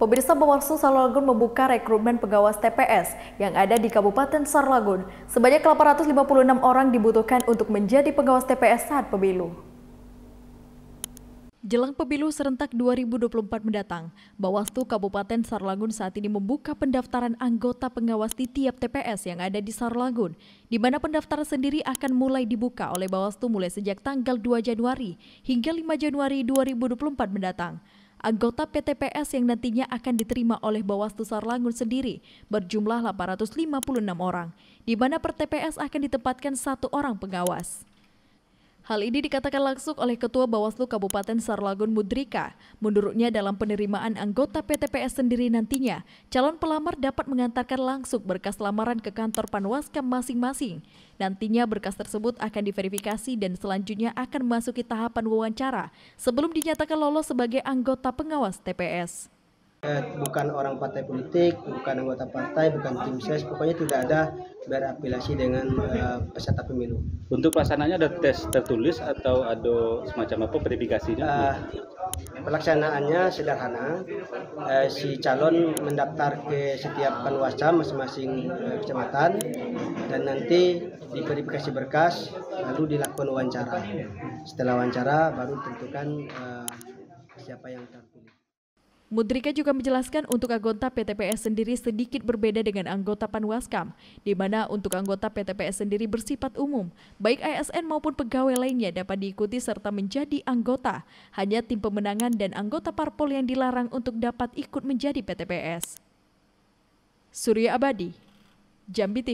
Pemirsa Bawaslu Sarlagun membuka rekrutmen pegawai TPS yang ada di Kabupaten Sarlagun. Sebanyak 856 orang dibutuhkan untuk menjadi pegawai TPS saat pemilu. Jelang pemilu serentak 2024 mendatang, Bawaslu Kabupaten Sarlagun saat ini membuka pendaftaran anggota pengawas di tiap TPS yang ada di Sarlagun, di mana pendaftaran sendiri akan mulai dibuka oleh Bawaslu mulai sejak tanggal 2 Januari hingga 5 Januari 2024 mendatang. Anggota PTPS yang nantinya akan diterima oleh Bawaslu Sarlangun sendiri berjumlah 856 orang, di mana per TPS akan ditempatkan satu orang pengawas. Hal ini dikatakan langsung oleh Ketua Bawaslu Kabupaten Sarlagun Mudrika. Menurutnya dalam penerimaan anggota PTPS sendiri nantinya, calon pelamar dapat mengantarkan langsung berkas lamaran ke kantor Panwaskam masing-masing. Nantinya berkas tersebut akan diverifikasi dan selanjutnya akan memasuki tahapan wawancara sebelum dinyatakan lolos sebagai anggota pengawas TPS. Eh, bukan orang partai politik, bukan anggota partai, bukan tim ses, pokoknya tidak ada berafiliasi dengan eh, peserta pemilu. Untuk pelaksanaannya ada tes tertulis atau ada semacam apa verifikasinya? Uh, pelaksanaannya sederhana, uh, si calon mendaftar ke setiap panwasca masing-masing uh, kecamatan dan nanti diverifikasi berkas, lalu dilakukan wawancara. Setelah wawancara baru tentukan uh, siapa yang terpilih. Mudrika juga menjelaskan untuk anggota PTPS sendiri sedikit berbeda dengan anggota Panwaskam, di mana untuk anggota PTPS sendiri bersifat umum, baik ASN maupun pegawai lainnya dapat diikuti serta menjadi anggota. Hanya tim pemenangan dan anggota parpol yang dilarang untuk dapat ikut menjadi PTPS. Surya Abadi, Jambi TV.